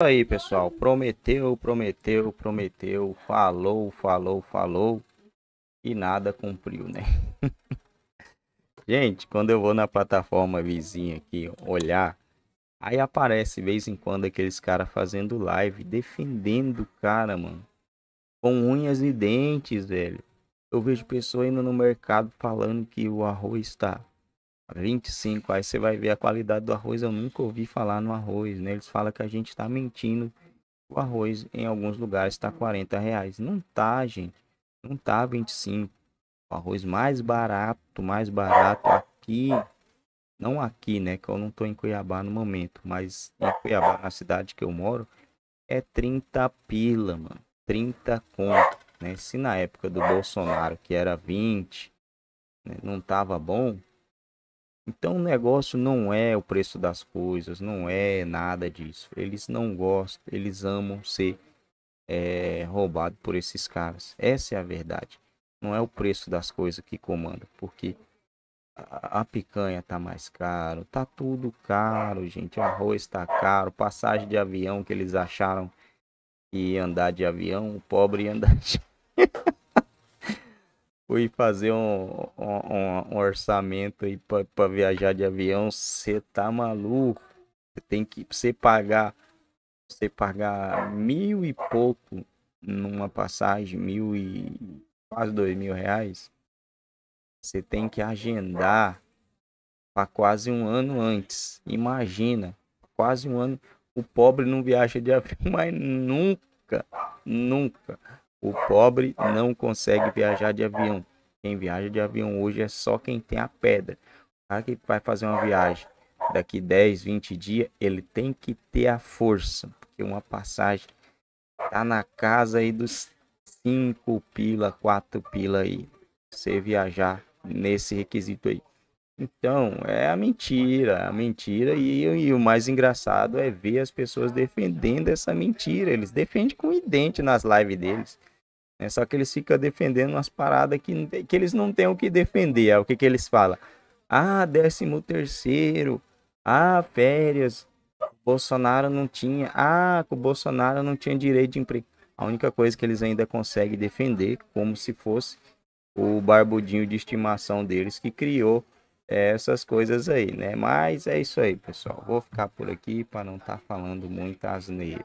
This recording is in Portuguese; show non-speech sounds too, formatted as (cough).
aí, pessoal. Prometeu, prometeu, prometeu, falou, falou, falou e nada cumpriu, né? (laughs) Gente, quando eu vou na plataforma vizinha aqui olhar, aí aparece vez em quando aqueles caras fazendo live, defendendo o cara, mano. Com unhas e dentes, velho. Eu vejo pessoa indo no mercado falando que o arroz está 25, aí você vai ver a qualidade do arroz. Eu nunca ouvi falar no arroz, né? Eles falam que a gente está mentindo. O arroz em alguns lugares está 40 reais. Não tá, gente. Não tá 25. O arroz mais barato, mais barato aqui. Não aqui, né? Que eu não tô em Cuiabá no momento. Mas em Cuiabá, na cidade que eu moro, é 30 pila, mano. 30 conto. Né? Se na época do Bolsonaro, que era 20, né? não tava bom, então o negócio não é o preço das coisas, não é nada disso. Eles não gostam, eles amam ser é, roubado por esses caras. Essa é a verdade. Não é o preço das coisas que comanda, porque a, picanha tá mais caro, tá tudo caro, gente. O arroz tá caro, passagem de avião que eles acharam que ia andar de avião, o pobre ia andar de fui fazer um, um, um orçamento aí para viajar de avião, você tá maluco? Você tem que você pagar você pagar mil e pouco numa passagem, mil e quase dois mil reais. Você tem que agendar para quase um ano antes. Imagina, quase um ano. O pobre não viaja de avião, (laughs) mas nunca, nunca. O pobre não consegue viajar de avião. Quem viaja de avião hoje é só quem tem a pedra. O cara que vai fazer uma viagem daqui 10, 20 dias, ele tem que ter a força. Porque uma passagem tá na casa aí dos 5 pila, 4 pila aí. Você viajar nesse requisito aí. Então, é a mentira, a mentira. E, e, o mais engraçado é ver as pessoas defendendo essa mentira. Eles defendem com o dente nas lives deles. é Só que eles ficam defendendo umas paradas que, que eles não têm o que defender. É o que, que eles falam. Ah, décimo terceiro. Ah, férias. Bolsonaro não tinha. Ah, o Bolsonaro não tinha direito de emprego. A única coisa que eles ainda conseguem defender, como se fosse o barbudinho de estimação deles que criou essas coisas aí, né? Mas é isso aí, pessoal. Vou ficar por aqui para não estar tá falando muita asneira.